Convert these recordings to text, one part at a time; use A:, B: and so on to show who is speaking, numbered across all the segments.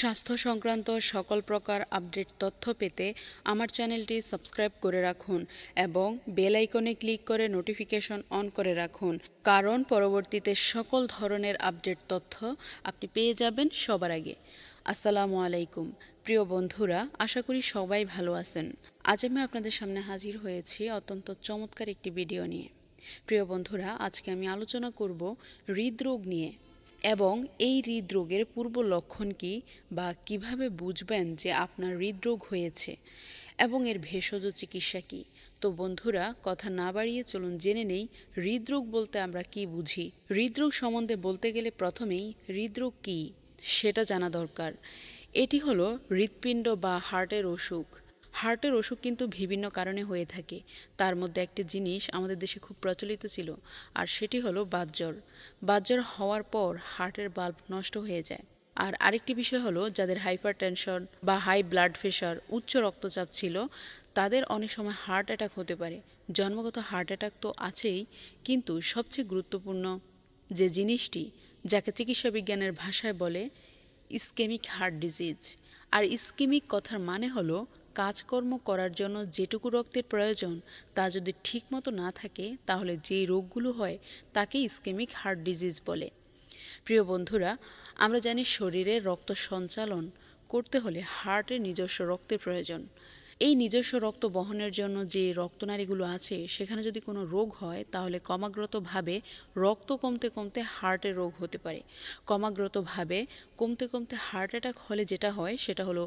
A: স্বাস্থ্য সংক্রান্ত সকল প্রকার আপডেট তথ্য পেতে আমার চ্যানেলটি সাবস্ক্রাইব করে রাখুন এবং বেল আইকনে ক্লিক করে নোটিফিকেশন অন করে রাখুন কারণ পরবর্তীতে সকল ধরনের আপডেট তথ্য আপনি পেয়ে যাবেন সবার আগে আসসালামু আলাইকুম প্রিয় বন্ধুরা আশা করি সবাই ভালো আছেন আজ আমি আপনাদের সামনে হাজির হয়েছি অত্যন্ত চমৎকার একটি ভিডিও নিয়ে প্রিয় বন্ধুরা আজকে আমি আলোচনা করব হৃদরোগ নিয়ে এবং এই হৃদরোগের পূর্ব লক্ষণ কী বা কিভাবে বুঝবেন যে আপনার হৃদরোগ হয়েছে এবং এর ভেষজ চিকিৎসা কী তো বন্ধুরা কথা না বাড়িয়ে চলুন জেনে নেই হৃদরোগ বলতে আমরা কি বুঝি হৃদরোগ সম্বন্ধে বলতে গেলে প্রথমেই হৃদরোগ কী সেটা জানা দরকার এটি হলো হৃৎপিণ্ড বা হার্টের অসুখ হার্টের অসুখ কিন্তু বিভিন্ন কারণে হয়ে থাকে তার মধ্যে একটি জিনিস আমাদের দেশে খুব প্রচলিত ছিল আর সেটি হলো বাতজ্বর বাতজ্বর হওয়ার পর হার্টের বাল্ব নষ্ট হয়ে যায় আর আরেকটি বিষয় হলো যাদের হাইপার টেনশন বা হাই ব্লাড প্রেশার উচ্চ রক্তচাপ ছিল তাদের অনেক সময় হার্ট অ্যাটাক হতে পারে জন্মগত হার্ট অ্যাটাক তো আছেই কিন্তু সবচেয়ে গুরুত্বপূর্ণ যে জিনিসটি যাকে চিকিৎসা বিজ্ঞানের ভাষায় বলে ইস্কেমিক হার্ট ডিজিজ আর ইস্কেমিক কথার মানে হলো কাজকর্ম করার জন্য যেটুকু রক্তের প্রয়োজন তা যদি ঠিকমতো না থাকে তাহলে যেই রোগগুলো হয় তাকে ইসকেমিক হার্ট ডিজিজ বলে প্রিয় বন্ধুরা আমরা জানি শরীরে রক্ত সঞ্চালন করতে হলে হার্টের নিজস্ব রক্তের প্রয়োজন এই নিজস্ব রক্ত বহনের জন্য যে রক্তনালীগুলো আছে সেখানে যদি কোনো রোগ হয় তাহলে ক্রমাগ্রতভাবে রক্ত কমতে কমতে হার্টের রোগ হতে পারে ক্রমাগ্রতভাবে কমতে কমতে হার্ট অ্যাটাক হলে যেটা হয় সেটা হলো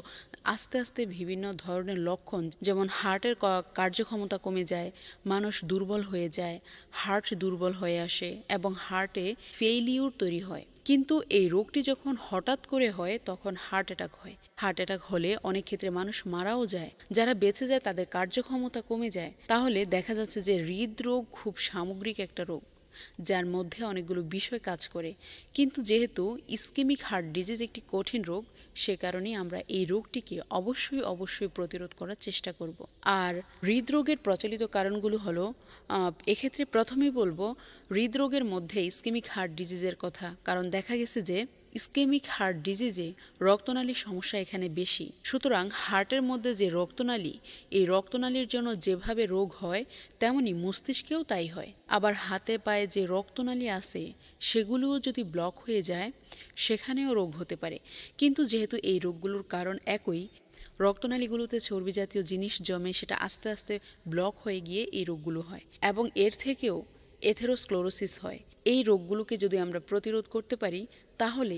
A: আস্তে আস্তে বিভিন্ন ধরনের লক্ষণ যেমন হার্টের কার্যক্ষমতা কমে যায় মানুষ দুর্বল হয়ে যায় হার্ট দুর্বল হয়ে আসে এবং হার্টে ফেইলিউর তৈরি হয় কিন্তু এই রোগটি যখন হঠাৎ করে হয় তখন হার্ট অ্যাটাক হয় হার্ট অ্যাটাক হলে অনেক ক্ষেত্রে মানুষ মারাও যায় যারা বেঁচে যায় তাদের কার্যক্ষমতা কমে যায় তাহলে দেখা যাচ্ছে যে হৃদরোগ খুব সামগ্রিক একটা রোগ যার মধ্যে অনেকগুলো বিষয় কাজ করে কিন্তু যেহেতু ইসকেমিক হার্ট ডিজিজ একটি কঠিন রোগ সে কারণে আমরা এই রোগটিকে অবশ্যই অবশ্যই প্রতিরোধ করার চেষ্টা করব আর হৃদরোগের প্রচলিত কারণগুলো হলো এক্ষেত্রে প্রথমেই বলবো হৃদরোগের মধ্যে স্কিমিক হার্ট ডিজিজের কথা কারণ দেখা গেছে যে ইস্কেমিক হার্ট ডিজিজে রক্তনালীর সমস্যা এখানে বেশি সুতরাং হার্টের মধ্যে যে রক্তনালী এই রক্তনালীর জন্য যেভাবে রোগ হয় তেমনি মস্তিষ্কেও তাই হয় আবার হাতে পায়ে যে রক্তনালী আছে সেগুলোও যদি ব্লক হয়ে যায় সেখানেও রোগ হতে পারে কিন্তু যেহেতু এই রোগগুলোর কারণ একই রক্তনালীগুলোতে চর্বি জাতীয় জিনিস জমে সেটা আস্তে আস্তে ব্লক হয়ে গিয়ে এই রোগগুলো হয় এবং এর থেকেও এথেরোস্ক্লোরোসিস হয় এই রোগগুলোকে যদি আমরা প্রতিরোধ করতে পারি তাহলে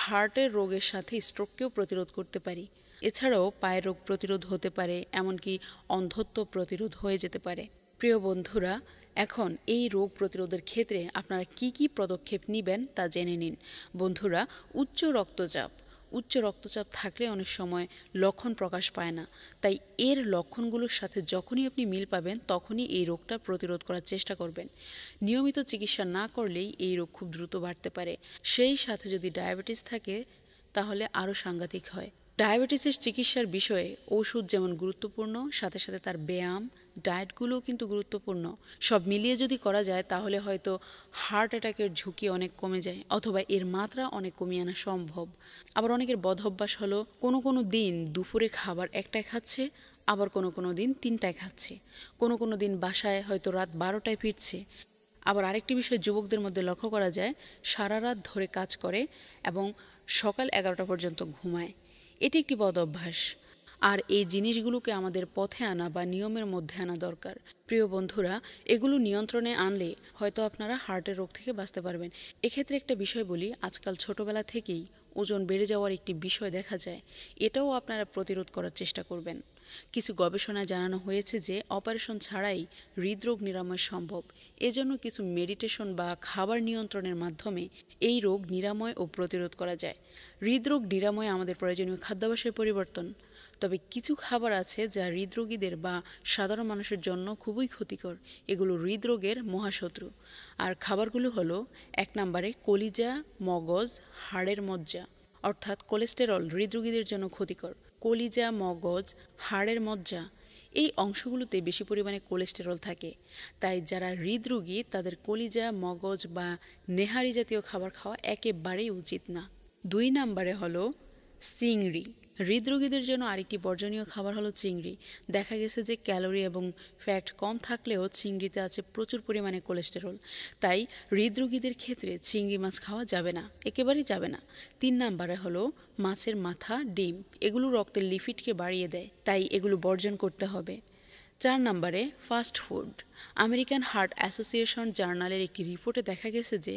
A: হার্টের রোগের সাথে স্ট্রোককেও প্রতিরোধ করতে পারি এছাড়াও পায়ের রোগ প্রতিরোধ হতে পারে এমনকি অন্ধত্ব প্রতিরোধ হয়ে যেতে পারে প্রিয় বন্ধুরা এখন এই রোগ প্রতিরোধের ক্ষেত্রে আপনারা কি কি পদক্ষেপ নেবেন তা জেনে নিন বন্ধুরা উচ্চ রক্তচাপ উচ্চ রক্তচাপ থাকলে অনেক সময় লক্ষণ প্রকাশ পায় না তাই এর লক্ষণগুলোর সাথে যখনই আপনি মিল পাবেন তখনই এই রোগটা প্রতিরোধ করার চেষ্টা করবেন নিয়মিত চিকিৎসা না করলেই এই রোগ খুব দ্রুত বাড়তে পারে সেই সাথে যদি ডায়াবেটিস থাকে তাহলে আরও সাংঘাতিক হয় ডায়াবেটিসের চিকিৎসার বিষয়ে ওষুধ যেমন গুরুত্বপূর্ণ সাথে সাথে তার ব্যায়াম ডায়েটগুলোও কিন্তু গুরুত্বপূর্ণ সব মিলিয়ে যদি করা যায় তাহলে হয়তো হার্ট অ্যাটাকের ঝুঁকি অনেক কমে যায় অথবা এর মাত্রা অনেক কমিয়ে আনা সম্ভব আবার অনেকের বধ অভ্যাস হলো কোনো কোনো দিন দুপুরে খাবার একটাই খাচ্ছে আবার কোনো কোনো দিন তিনটায় খাচ্ছে কোনো কোনো দিন বাসায় হয়তো রাত বারোটায় ফিরছে আবার আরেকটি বিষয় যুবকদের মধ্যে লক্ষ্য করা যায় সারা রাত ধরে কাজ করে এবং সকাল এগারোটা পর্যন্ত ঘুমায় এটি একটি বদ অভ্যাস আর এই জিনিসগুলোকে আমাদের পথে আনা বা নিয়মের মধ্যে আনা দরকার প্রিয় বন্ধুরা এগুলো নিয়ন্ত্রণে আনলে হয়তো আপনারা হার্টের রোগ থেকে বাঁচতে পারবেন এক্ষেত্রে একটা বিষয় বলি আজকাল ছোটবেলা থেকেই ওজন বেড়ে যাওয়ার একটি বিষয় দেখা যায় এটাও আপনারা প্রতিরোধ করার চেষ্টা করবেন কিছু গবেষণা জানানো হয়েছে যে অপারেশন ছাড়াই হৃদরোগ নিরাময় সম্ভব এজন্য কিছু মেডিটেশন বা খাবার নিয়ন্ত্রণের মাধ্যমে এই রোগ নিরাময় ও প্রতিরোধ করা যায় হৃদরোগ নিরাময় আমাদের প্রয়োজনীয় খাদ্যাভ্যাসের পরিবর্তন তবে কিছু খাবার আছে যা হৃদরোগীদের বা সাধারণ মানুষের জন্য খুবই ক্ষতিকর এগুলো হৃদরোগের মহাশত্রু আর খাবারগুলো হলো এক নম্বরে কলিজা মগজ হাড়ের মজ্জা অর্থাৎ কোলেস্টেরল হৃদরোগীদের জন্য ক্ষতিকর কলিজা মগজ হাড়ের মজ্জা এই অংশগুলোতে বেশি পরিমাণে কোলেস্টেরল থাকে তাই যারা হৃদরোগী তাদের কলিজা মগজ বা নেহারি জাতীয় খাবার খাওয়া একেবারেই উচিত না দুই নম্বরে হলো সিংড়ি হৃদরোগীদের জন্য আরেকটি বর্জনীয় খাবার হলো চিংড়ি দেখা গেছে যে ক্যালোরি এবং ফ্যাট কম থাকলেও চিংড়িতে আছে প্রচুর পরিমাণে কোলেস্টেরল তাই হৃদরোগীদের ক্ষেত্রে চিংড়ি মাছ খাওয়া যাবে না একেবারেই যাবে না তিন নাম্বারে হলো মাছের মাথা ডিম এগুলো রক্তের লিফিটকে বাড়িয়ে দেয় তাই এগুলো বর্জন করতে হবে চার নম্বরে fast food American Heart Association জার্নালের একটি রিপোর্টে দেখা গেছে যে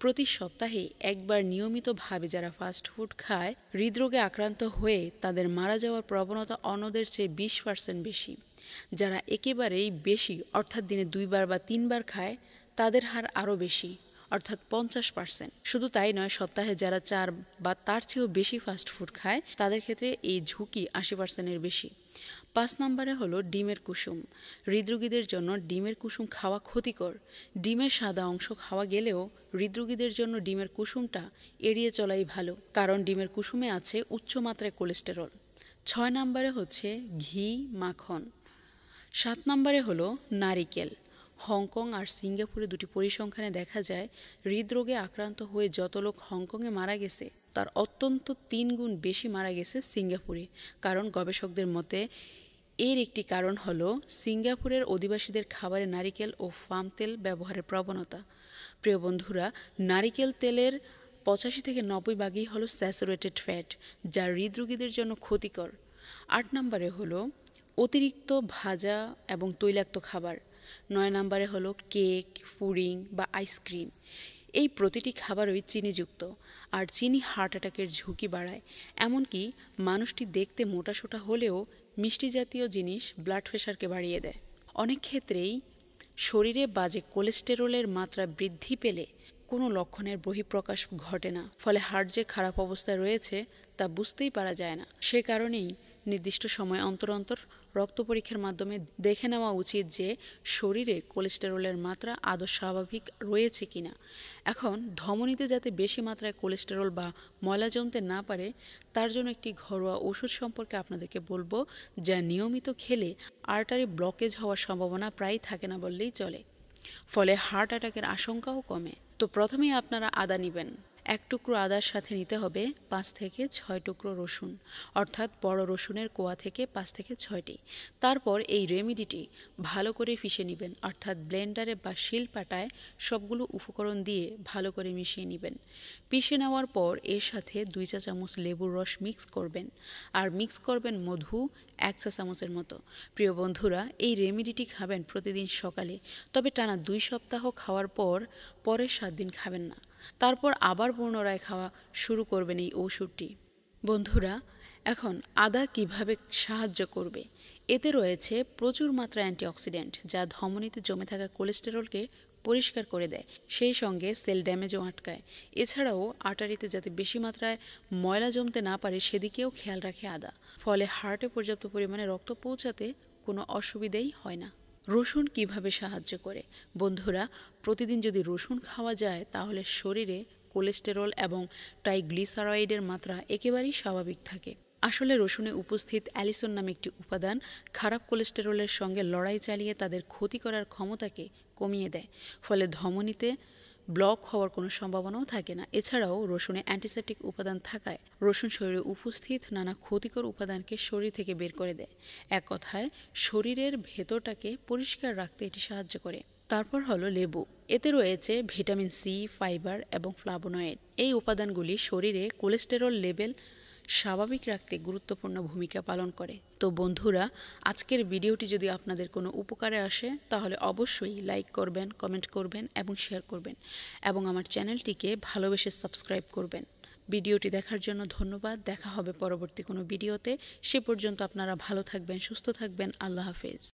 A: প্রতি সপ্তাহে একবার নিয়মিতভাবে যারা ফাস্ট ফুড খায় হৃদরোগে আক্রান্ত হয়ে তাদের মারা যাওয়ার প্রবণতা অন্যদের চেয়ে বিশ পার্সেন্ট বেশি যারা একেবারেই বেশি অর্থাৎ দিনে দুইবার বা তিনবার খায় তাদের হার আরও বেশি অর্থাৎ পঞ্চাশ পার্সেন্ট শুধু তাই নয় সপ্তাহে যারা চার বা তার চেয়েও বেশি ফাস্ট ফুড খায় তাদের ক্ষেত্রে এই ঝুঁকি আশি পার্সেন্টের বেশি পাঁচ নম্বরে হলো ডিমের কুসুম হৃদরোগীদের জন্য ডিমের কুসুম খাওয়া ক্ষতিকর ডিমের সাদা অংশ খাওয়া গেলেও হৃদরোগীদের জন্য ডিমের কুসুমটা এড়িয়ে চলাই ভালো কারণ ডিমের কুসুমে আছে উচ্চমাত্রায় কোলেস্টেরল ছয় নম্বরে হচ্ছে ঘি মাখন সাত নম্বরে হলো নারিকেল হংকং আর সিঙ্গাপুরে দুটি পরিসংখ্যানে দেখা যায় হৃদরোগে আক্রান্ত হয়ে যত লোক হংকংয়ে মারা গেছে তার অত্যন্ত তিন গুণ বেশি মারা গেছে সিঙ্গাপুরে কারণ গবেষকদের মতে এর একটি কারণ হল সিঙ্গাপুরের অধিবাসীদের খাবারে নারিকেল ও ফার্ম তেল ব্যবহারের প্রবণতা প্রিয় বন্ধুরা নারিকেল তেলের পঁচাশি থেকে নব্বই বাঘই হল স্যাচুরেটেড ফ্যাট যা হৃদরোগীদের জন্য ক্ষতিকর আট নম্বরে হলো অতিরিক্ত ভাজা এবং তৈলাক্ত খাবার নয় নাম্বারে হলো কেক পুডিং বা আইসক্রিম এই প্রতিটি খাবারই চিনিযুক্ত আর চিনি হার্ট অ্যাটাকের ঝুঁকি বাড়ায় এমনকি মানুষটি দেখতে মোটাসোটা হলেও মিষ্টি জাতীয় জিনিস ব্লাড প্রেশারকে বাড়িয়ে দেয় অনেক ক্ষেত্রেই শরীরে বাজে কোলেস্টেরলের মাত্রা বৃদ্ধি পেলে কোনো লক্ষণের বহিঃপ্রকাশ ঘটে না ফলে হার্ট যে খারাপ অবস্থায় রয়েছে তা বুঝতেই পারা যায় না সে কারণেই নির্দিষ্ট সময় অন্তর অন্তর রক্ত পরীক্ষার মাধ্যমে দেখে নেওয়া উচিত যে শরীরে কোলেস্টেরলের মাত্রা আদৌ স্বাভাবিক রয়েছে কিনা এখন ধমনীতে যাতে বেশি মাত্রায় কোলেস্টেরল বা ময়লা জমতে না পারে তার জন্য একটি ঘরোয়া ওষুধ সম্পর্কে আপনাদেরকে বলবো যা নিয়মিত খেলে আর্টারি ব্লকেজ হওয়ার সম্ভাবনা প্রায় থাকে না বললেই চলে ফলে হার্ট অ্যাটাকের আশঙ্কাও কমে তো প্রথমেই আপনারা আদা নেবেন এক টুকরো আদার সাথে নিতে হবে পাঁচ থেকে ছয় টুকরো রসুন অর্থাৎ বড় রসুনের কোয়া থেকে পাঁচ থেকে ছয়টি তারপর এই রেমিডিটি ভালো করে ফিসে নেবেন অর্থাৎ ব্লেন্ডারে বা শিলপাটায় সবগুলো উপকরণ দিয়ে ভালো করে মিশিয়ে নেবেন পিষে নেওয়ার পর এর সাথে দুই চা চামচ লেবুর রস মিক্স করবেন আর মিক্স করবেন মধু এক চা চামচের মতো প্রিয় বন্ধুরা এই রেমিডিটি খাবেন প্রতিদিন সকালে তবে টানা দুই সপ্তাহ খাওয়ার পর পরের সাত দিন খাবেন না তারপর আবার পুনরায় খাওয়া শুরু করবেন এই ওষুধটি বন্ধুরা এখন আদা কিভাবে সাহায্য করবে এতে রয়েছে প্রচুর মাত্রা অ্যান্টিঅক্সিডেন্ট যা ধমনীতে জমে থাকা কোলেস্টেরলকে পরিষ্কার করে দেয় সেই সঙ্গে সেল ড্যামেজও আটকায় এছাড়াও আটারিতে যাতে বেশি মাত্রায় ময়লা জমতে না পারে সেদিকেও খেয়াল রাখে আদা ফলে হার্টে পর্যাপ্ত পরিমাণে রক্ত পৌঁছাতে কোনো অসুবিধেই হয় না রসুন কিভাবে সাহায্য করে বন্ধুরা প্রতিদিন যদি রসুন খাওয়া যায় তাহলে শরীরে কোলেস্টেরল এবং ট্রাইগ্লিসারয়েডের মাত্রা একেবারেই স্বাভাবিক থাকে আসলে রসুনে উপস্থিত অ্যালিসন নামে একটি উপাদান খারাপ কোলেস্টেরলের সঙ্গে লড়াই চালিয়ে তাদের ক্ষতি করার ক্ষমতাকে কমিয়ে দেয় ফলে ধমনীতে ব্লক হওয়ার কোনো সম্ভাবনাও থাকে না এছাড়াও রসুনে অ্যান্টিসেপটিক উপাদান থাকায় রসুন শরীরে উপস্থিত নানা ক্ষতিকর উপাদানকে শরীর থেকে বের করে দেয় এক কথায় শরীরের ভেতরটাকে পরিষ্কার রাখতে এটি সাহায্য করে তারপর হলো লেবু এতে রয়েছে ভিটামিন সি ফাইবার এবং ফ্লাবোনয়েড এই উপাদানগুলি শরীরে কোলেস্টেরল লেভেল স্বাভাবিক রাখতে গুরুত্বপূর্ণ ভূমিকা পালন করে তো বন্ধুরা আজকের ভিডিওটি যদি আপনাদের কোনো উপকারে আসে তাহলে অবশ্যই লাইক করবেন কমেন্ট করবেন এবং শেয়ার করবেন এবং আমার চ্যানেলটিকে ভালোবেসে সাবস্ক্রাইব করবেন ভিডিওটি দেখার জন্য ধন্যবাদ দেখা হবে পরবর্তী কোনো ভিডিওতে সে পর্যন্ত আপনারা ভালো থাকবেন সুস্থ থাকবেন আল্লাহ হাফেজ